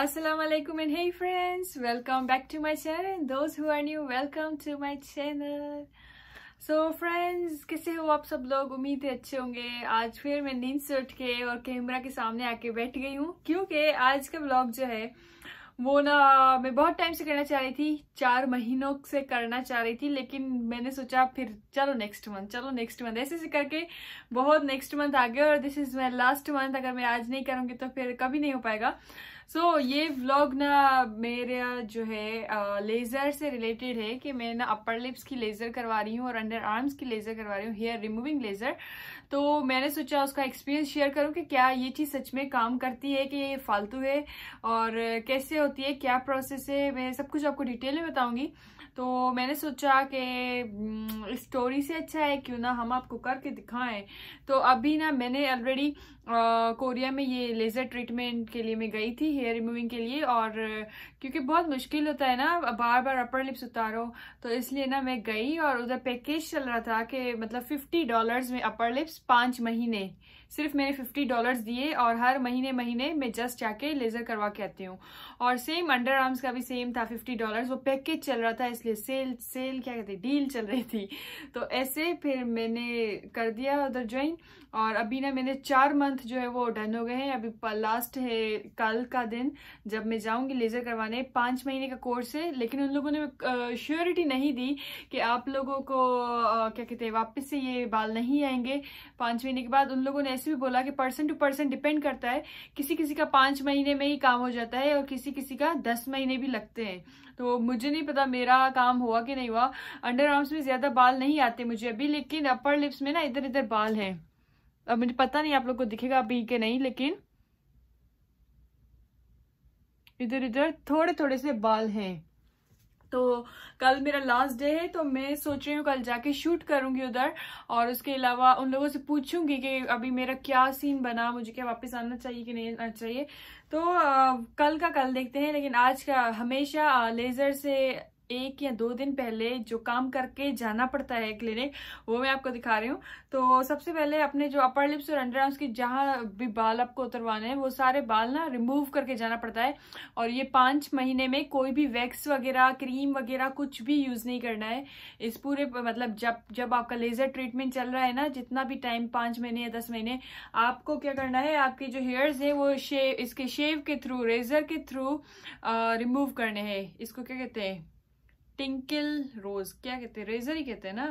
Assalamualaikum and hey friends, welcome back to my channel and those who are new, welcome to my channel. so friends, कैसे हो आप सब लोग उम्मीद है अच्छे होंगे आज फिर मैं नींद से उठ के और कैमरा के सामने आके बैठ गई हूँ क्योंकि आज का ब्लॉग जो है वो ना मैं बहुत टाइम से करना चाह रही थी चार महीनों से करना चाह रही थी लेकिन मैंने सोचा फिर चलो नेक्स्ट मंथ चलो नेक्स्ट मंथ ऐसे ऐसे करके बहुत नेक्स्ट मंथ आ गया और this is my last month अगर मैं आज नहीं करूँगी तो फिर कभी नहीं हो पाएगा सो so, ये व्लॉग ना मेरा जो है आ, लेज़र से रिलेटेड है कि मैं ना अपर लिप्स की लेज़र करवा रही हूँ और अंडर आर्म्स की लेज़र करवा रही हूँ हेयर रिमूविंग लेज़र तो मैंने सोचा उसका एक्सपीरियंस शेयर करूँ कि क्या ये चीज़ सच में काम करती है कि ये फालतू है और कैसे होती है क्या प्रोसेस है मैं सब कुछ आपको डिटेल में बताऊँगी तो मैंने सोचा कि स्टोरी से अच्छा है क्यों ना हम आपको करके दिखाएं तो अभी ना मैंने ऑलरेडी कोरिया में ये लेज़र ट्रीटमेंट के लिए मैं गई थी हेयर रिमूविंग के लिए और क्योंकि बहुत मुश्किल होता है ना बार बार अपर लिप्स उतारो तो इसलिए ना मैं गई और उधर पैकेज चल रहा था कि मतलब फिफ्टी डॉलर्स में अपर लिप्स पाँच महीने सिर्फ मैंने फिफ्टी डॉलर्स दिए और हर महीने महीने मैं जस्ट जाके लेज़र करवा के आती हूँ और सेम अंडर आर्म्स का भी सेम था फिफ्टी डॉलर वो पैकेज चल रहा था इसलिए सेल सेल क्या कहते डील चल रही थी तो ऐसे फिर मैंने कर दिया उधर ज्वाइन और अभी ना मैंने चार मंथ जो है वो डन हो गए हैं अभी लास्ट है कल का दिन जब मैं जाऊंगी लेज़र करवाने पाँच महीने का कोर्स है लेकिन उन लोगों ने श्योरिटी नहीं दी कि आप लोगों को क्या कहते हैं वापस से ये बाल नहीं आएंगे पाँच महीने के बाद उन लोगों ने जैसे भी बोला कि पर्सन टू पर्सन डिपेंड करता है किसी किसी का पांच महीने में ही काम हो जाता है और किसी किसी का दस महीने भी लगते हैं तो मुझे नहीं पता मेरा काम हुआ कि नहीं हुआ अंडर आर्म्स में ज़्यादा बाल नहीं आते मुझे अभी लेकिन अपर लिप्स में ना इधर इधर बाल है अब मुझे पता नहीं आप लोग को दिखेगा अभी के नहीं लेकिन इधर इधर थोड़े थोड़े से बाल हैं तो कल मेरा लास्ट डे है तो मैं सोच रही हूँ कल जाके शूट करूँगी उधर और उसके अलावा उन लोगों से पूछूंगी कि अभी मेरा क्या सीन बना मुझे क्या वापस आना चाहिए कि नहीं आना चाहिए तो आ, कल का कल देखते हैं लेकिन आज का हमेशा लेज़र से एक या दो दिन पहले जो काम करके जाना पड़ता है क्लिनिक वो मैं आपको दिखा रही हूँ तो सबसे पहले अपने जो अपर लिप्स और अंडर आर्म्स की जहाँ भी बाल आपको उतरवाने हैं वो सारे बाल ना रिमूव करके जाना पड़ता है और ये पाँच महीने में कोई भी वैक्स वगैरह क्रीम वगैरह कुछ भी यूज़ नहीं करना है इस पूरे मतलब जब जब आपका लेज़र ट्रीटमेंट चल रहा है ना जितना भी टाइम पाँच महीने या दस महीने आपको क्या करना है आपके जो हेयर्स हैं वो शे इसके शेव के थ्रू रेज़र के थ्रू रिमूव करने हैं इसको क्या कहते हैं टिंकल रोज़ क्या कहते हैं रेज़र ही कहते हैं ना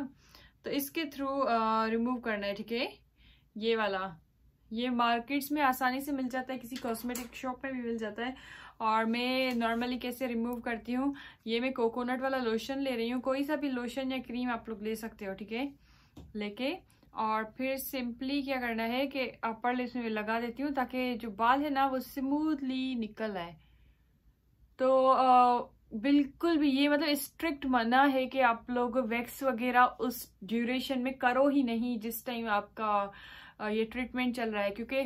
तो इसके थ्रू रिमूव करना है ठीक है ये वाला ये मार्केट्स में आसानी से मिल जाता है किसी कॉस्मेटिक शॉप में भी मिल जाता है और मैं नॉर्मली कैसे रिमूव करती हूँ ये मैं कोकोनट वाला लोशन ले रही हूँ कोई सा भी लोशन या क्रीम आप लोग ले सकते हो ठीक है लेके और फिर सिंपली क्या करना है कि अपर लिप्स में लगा देती हूँ ताकि जो बाल है ना वो स्मूथली निकल आए तो आ, बिल्कुल भी ये मतलब स्ट्रिक्ट मना है कि आप लोग वैक्स वगैरह उस ड्यूरेशन में करो ही नहीं जिस टाइम आपका ये ट्रीटमेंट चल रहा है क्योंकि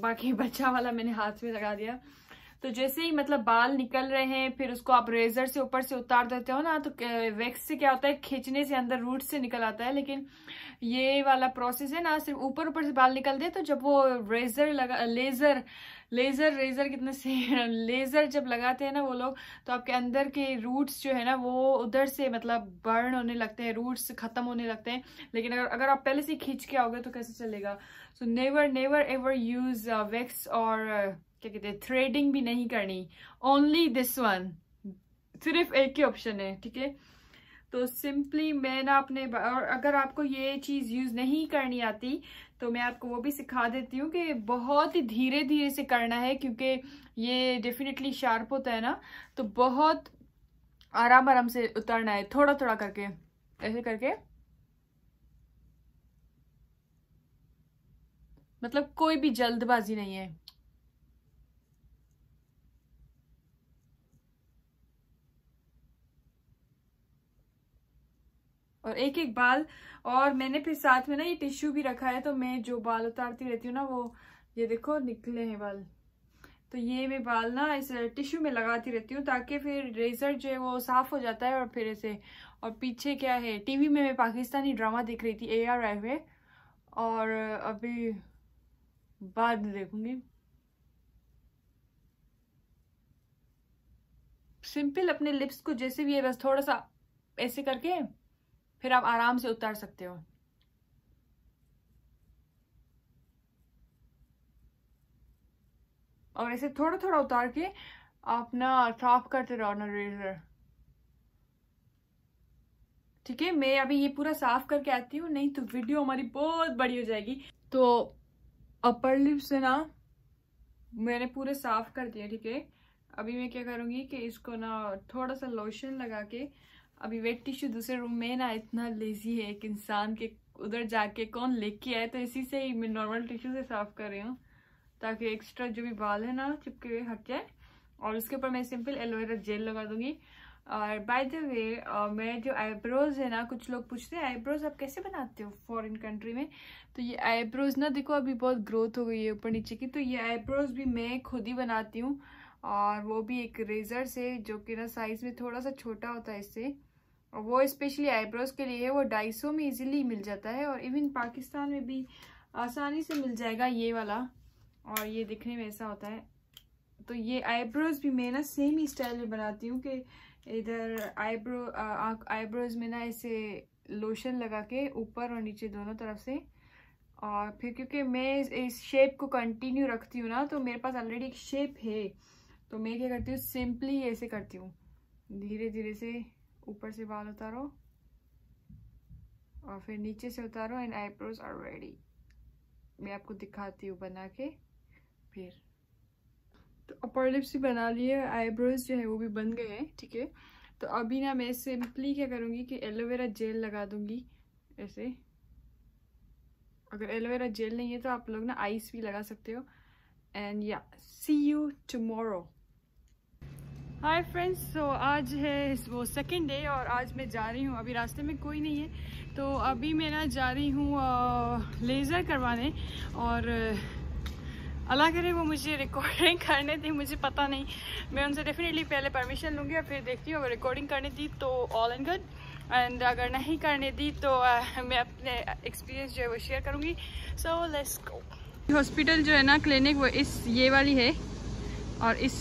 बाकी बच्चा वाला मैंने हाथ में लगा दिया तो जैसे ही मतलब बाल निकल रहे हैं फिर उसको आप रेजर से ऊपर से उतार देते हो ना तो वैक्स से क्या होता है खींचने से अंदर रूट से निकल आता है लेकिन ये वाला प्रोसेस है ना सिर्फ ऊपर ऊपर से बाल निकल दे तो जब वो रेजर लगा लेजर लेजर रेजर कितने से लेजर जब लगाते हैं ना वो लोग तो आपके अंदर के रूट्स जो है ना वो उधर से मतलब बर्न होने लगते हैं रूट्स खत्म होने लगते हैं लेकिन अगर अगर आप पहले से खींच के आओगे तो कैसे चलेगा so never never ever use wax और क्या कहते हैं थ्रेडिंग भी नहीं करनी ओनली दिस वन सिर्फ एक ही ऑप्शन है ठीक है तो सिंपली मैं ना अपने और अगर आपको ये चीज़ यूज़ नहीं करनी आती तो मैं आपको वो भी सिखा देती हूँ कि बहुत ही धीरे धीरे से करना है क्योंकि ये डेफिनेटली शार्प होता है ना तो बहुत आराम आराम से उतरना है थोड़ा थोड़ा करके ऐसे करके मतलब कोई भी जल्दबाजी नहीं है और एक एक बाल और मैंने फिर साथ में ना ये टिश्यू भी रखा है तो मैं जो बाल उतारती रहती हूँ ना वो ये देखो निकले हैं बाल तो ये मैं बाल ना इस टिश्यू में लगाती रहती हूँ ताकि फिर रेजर जो है वो साफ़ हो जाता है और फिर ऐसे और पीछे क्या है टीवी में मैं पाकिस्तानी ड्रामा देख रही थी ए आर आई और अभी बाद में देखूंगी सिंपल अपने लिप्स को जैसे भी है बस थोड़ा सा ऐसे करके फिर आप आराम से उतार सकते हो और ऐसे थोड़ा थोड़ा उतार के आप ना साफ करते रहो ना रेजर ठीक है मैं अभी ये पूरा साफ करके आती हूँ नहीं तो वीडियो हमारी बहुत बड़ी हो जाएगी तो अपर लिप से ना मैंने पूरे साफ कर दिया ठीक है अभी मैं क्या करूँगी कि इसको ना थोड़ा सा लोशन लगा के अभी वेट टिश्यू दूसरे रूम में ना इतना लेजी है एक इंसान के उधर जाके कौन लेके आए तो इसी से ही मैं नॉर्मल टिश्यू से साफ कर रही हूँ ताकि एक्स्ट्रा जो भी बाल है ना चिपके हुए हट जाए और उसके ऊपर मैं सिंपल एलोवेरा जेल लगा दूंगी और बाय द वे मेरे जो आईब्रोज है ना कुछ लोग पूछते हैं आईब्रोज आप कैसे बनाते हो फॉरेन कंट्री में तो ये आईब्रोज ना देखो अभी बहुत ग्रोथ हो गई है ऊपर नीचे की तो ये आईब्रोज भी मैं खुद ही बनाती हूँ और वो भी एक रेज़र से जो कि ना साइज़ में थोड़ा सा छोटा होता है इससे और वो स्पेशली आईब्रोज़ के लिए है वो ढाई सौ में इजीली मिल जाता है और इवन पाकिस्तान में भी आसानी से मिल जाएगा ये वाला और ये दिखने में ऐसा होता है तो ये आईब्रोज़ भी मैं ना सेम ही स्टाइल में बनाती हूँ कि इधर आईब्रो आईब्रोज़ में ना ऐसे लोशन लगा के ऊपर और नीचे दोनों तरफ से और फिर क्योंकि मैं इस शेप को कंटिन्यू रखती हूँ ना तो मेरे पास ऑलरेडी एक शेप है तो मैं क्या करती हूँ सिंपली ऐसे करती हूँ धीरे धीरे से ऊपर से बाल उतारो और फिर नीचे से उतारो एंड आईब्रोज आर रेडी मैं आपको दिखाती हूँ बना के फिर तो अपर लिप्स भी बना लिए आईब्रोज जो है वो भी बन गए हैं ठीक है तो अभी ना मैं सिंपली क्या करूँगी कि एलोवेरा जेल लगा दूँगी ऐसे अगर एलोवेरा जेल नहीं है तो आप लोग ना आइस भी लगा सकते हो एंड या see you tomorrow hi friends so आज है वो सेकेंड डे और आज मैं जा रही हूँ अभी रास्ते में कोई नहीं है तो अभी मैं ना जा रही हूँ लेज़र करवाने और अल्लाह करे वो मुझे रिकॉर्डिंग करने थी मुझे पता नहीं मैं उनसे डेफिनेटली पहले परमिशन लूँगी और फिर देखती हूँ अगर रिकॉर्डिंग करने दी तो ऑल एंड गुड एंड अगर नहीं करने दी तो आ, मैं अपने एक्सपीरियंस जो है वो शेयर करूँगी सो लेट्स गो हॉस्पिटल जो है ना क्लिनिक वो इस ये वाली है और इस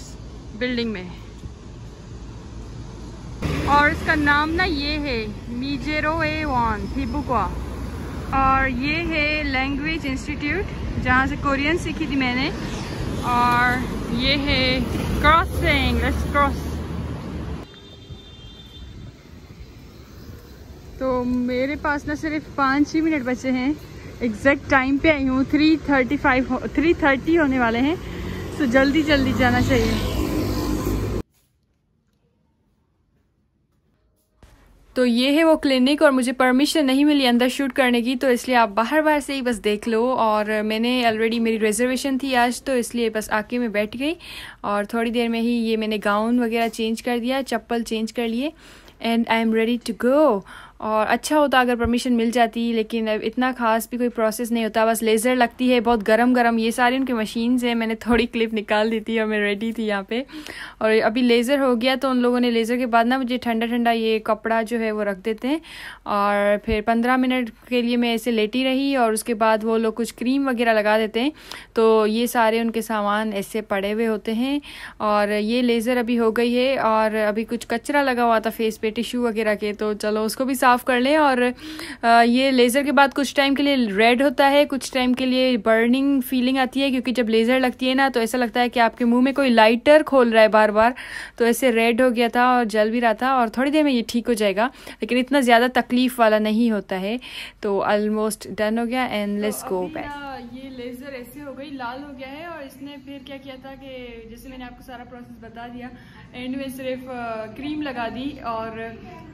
बिल्डिंग में है और इसका नाम ना ये है मीजेरो ए वन और ये है लैंग्वेज इंस्टीट्यूट जहाँ से कोरियन सीखी थी मैंने और ये है क्रॉसिंग लेट्स क्रॉस तो मेरे पास ना सिर्फ पाँच ही मिनट बचे हैं एग्जैक्ट टाइम पे आई हूँ three thirty five three thirty होने वाले हैं सो जल्दी जल्दी जाना चाहिए तो ये है वो क्लिनिक और मुझे परमिशन नहीं मिली अंदर शूट करने की तो इसलिए आप बाहर बाहर से ही बस देख लो और मैंने ऑलरेडी मेरी रिजर्वेशन थी आज तो इसलिए बस आके मैं बैठ गई और थोड़ी देर में ही ये मैंने गाउन वगैरह चेंज कर दिया चप्पल चेंज कर लिए and I am ready to go और अच्छा होता अगर परमिशन मिल जाती लेकिन अब इतना खास भी कोई प्रोसेस नहीं होता बस लेज़र लगती है बहुत गरम गरम ये सारी उनकी मशीन हैं मैंने थोड़ी क्लिप निकाल दी थी और मैं रेडी थी यहाँ पे और अभी लेज़र हो गया तो उन लोगों ने लेज़र के बाद ना मुझे ठंडा ठंडा ये कपड़ा जो है वो रख देते हैं और फिर पंद्रह मिनट के लिए मैं ऐसे लेटी रही और उसके बाद वो लोग कुछ क्रीम वगैरह लगा देते हैं तो ये सारे उनके सामान ऐसे पड़े हुए होते हैं और ये लेज़र अभी हो गई है और अभी कुछ कचरा लगा हुआ था फेस पे टिशू वगैरह के तो चलो उसको भी साफ़ कर लें और ये लेज़र के बाद कुछ टाइम के लिए रेड होता है कुछ टाइम के लिए बर्निंग फीलिंग आती है क्योंकि जब लेज़र लगती है ना तो ऐसा लगता है कि आपके मुंह में कोई लाइटर खोल रहा है बार बार तो ऐसे रेड हो गया था और जल भी रहा था और थोड़ी देर में ये ठीक हो जाएगा लेकिन इतना ज़्यादा तकलीफ़ वाला नहीं होता है तो ऑलमोस्ट डन हो गया एंड लेस गो बैक ये लेज़र ऐसे हो गई लाल हो गया है और इसने फिर क्या किया था कि जैसे मैंने आपको सारा प्रोसेस बता दिया एंड में सिर्फ क्रीम लगा दी और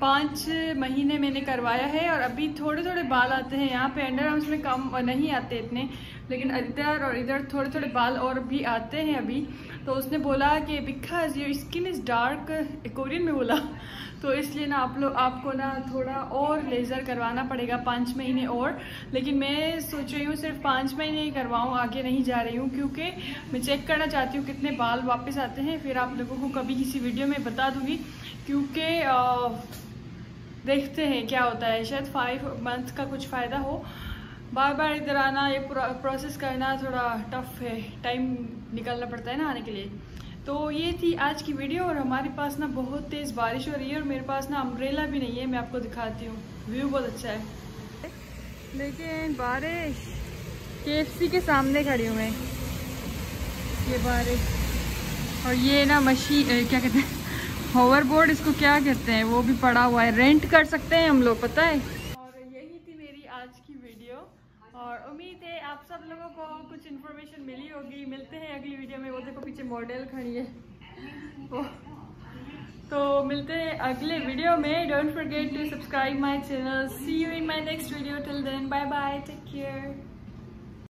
पाँच महीने मैंने करवाया है और अभी थोड़े थोड़े बाल आते हैं यहाँ पे अंडर आर्म्स में कम नहीं आते इतने लेकिन इधर और इधर थोड़े थोड़े बाल और भी आते हैं अभी तो उसने बोला कि because your skin is dark Korean में बोला तो इसलिए ना आप लोग आपको ना थोड़ा और लेज़र करवाना पड़ेगा पाँच महीने और लेकिन मैं सोच रही हूँ सिर्फ पाँच महीने ही करवाऊँ आगे नहीं जा रही हूँ क्योंकि मैं चेक करना चाहती हूँ कितने बाल वापस आते हैं फिर आप लोगों को कभी किसी वीडियो में बता दूँगी क्योंकि देखते हैं क्या होता है शायद फाइव मंथ का कुछ फ़ायदा हो बार बार इधर आना ये प्रोसेस करना थोड़ा टफ है टाइम निकालना पड़ता है ना आने के लिए तो ये थी आज की वीडियो और हमारे पास ना बहुत तेज़ बारिश हो रही है और मेरे पास ना अम्ब्रेला भी नहीं है मैं आपको दिखाती हूँ व्यू बहुत अच्छा है लेकिन बारिश के के सामने खड़ी हूँ मैं ये बारिश और ये ना मशीन क्या कहते हैं होवरबोर्ड इसको क्या कहते हैं वो भी पड़ा हुआ है रेंट कर सकते हैं हम लोग पता है और यही थी मेरी आज की वीडियो और उम्मीद है आप सब लोगों को कुछ इन्फॉर्मेशन मिली होगी मिलते हैं अगली वीडियो में वो देखो पीछे मॉडल खड़ी है तो मिलते हैं अगले वीडियो में don't forget to subscribe my channel see you in my next video till then bye bye take care